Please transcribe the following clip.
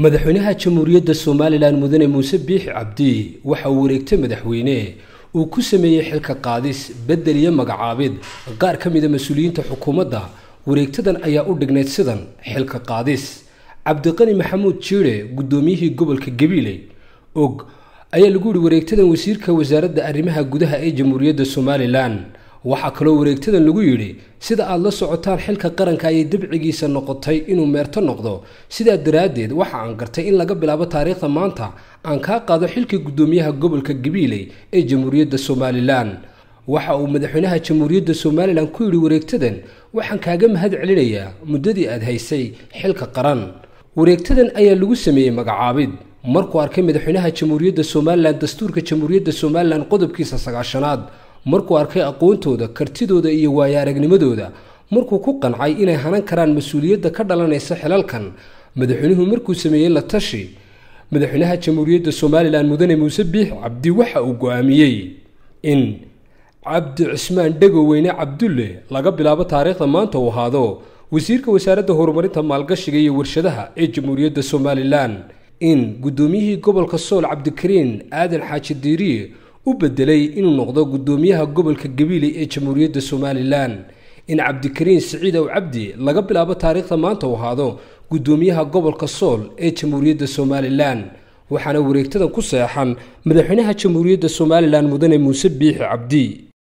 madaxweynaha jamhuuriyadda somalilan mudane muuse biixi cabdi waxa uu wareegtay madaxweyne uu ku sameeyey xilka qaadis beddel iyo magacaabid qaar ka mida mas-uuliyiinta xukuumadda wareegtadan ayaa u dhignayd sidan xilka qaadis cabdiqani maxamuud jiire guddoomiyihii gobolka gabiiley og ayaa lagu yihi wareegtadan wasiirka wasaaradda arrimaha gudaha ee jamhuuriyadda somalilan waxaa kaloo wareegtadan lagu yidhi sida aad la socotaan xilka qaranka ayay dabcigiisa noqotay inuu meerto noqdo sidaa daraaddeed waxa aan gartay in laga bilaabo taariikhda maanta aan kaa qaado xilkii guddoomiyaha gobolka gabiiley ee jamhuuriyadda somalilan waxa uu madaxweynaha jamhuuriyadda somalilan ku yidhi wareegtadan waxaan kaaga mahad celinayaa muddadii aad haysay xilka qaran wareegtadan ayaa lagu sameeyey magacaabid markuu arkay madaxweynaha jamhuuriyadda somalilan dastuurka jamhuuriyadda somalilan qodobkiisa sagaashanaad markuu arkay aqoontooda kartidooda iyo waaya aragnimadooda markuu ku qancay inay hanan karaan mas-uuliyadda ka dhalanaysa xilalkan madaxweynuhu markuu sameeyey la tashi madaxweynaha jamhuuriyadda somalilan mudane muuse biix cabdi waxa uu go-aamiyey in cabdi cusmaan cismaan weyne cabdulle laga bilaabo taariikhda maanta uu ahaado wasiirka wasaaradda horumarinta maalgashiga iyo warshadaha ee jamhuuriyadda somalilan in guddoomiyihii gobolka sool cabdikariin aadan xaajidiiriye u bedelay inuu noqdo guddoomiyaha gobolka gabiile ee jamhuuriyadda somalilan in cabdikariin siciid ow cabdi laga bilaabo taariikhda maanta u ahaado guddoomiyaha gobolka sool ee jamhuuriyadda somalilan waxaana wareegtadan ku seexan madaxweynaha jamhuuriyadda somalilan mudane muuse biixi cabdi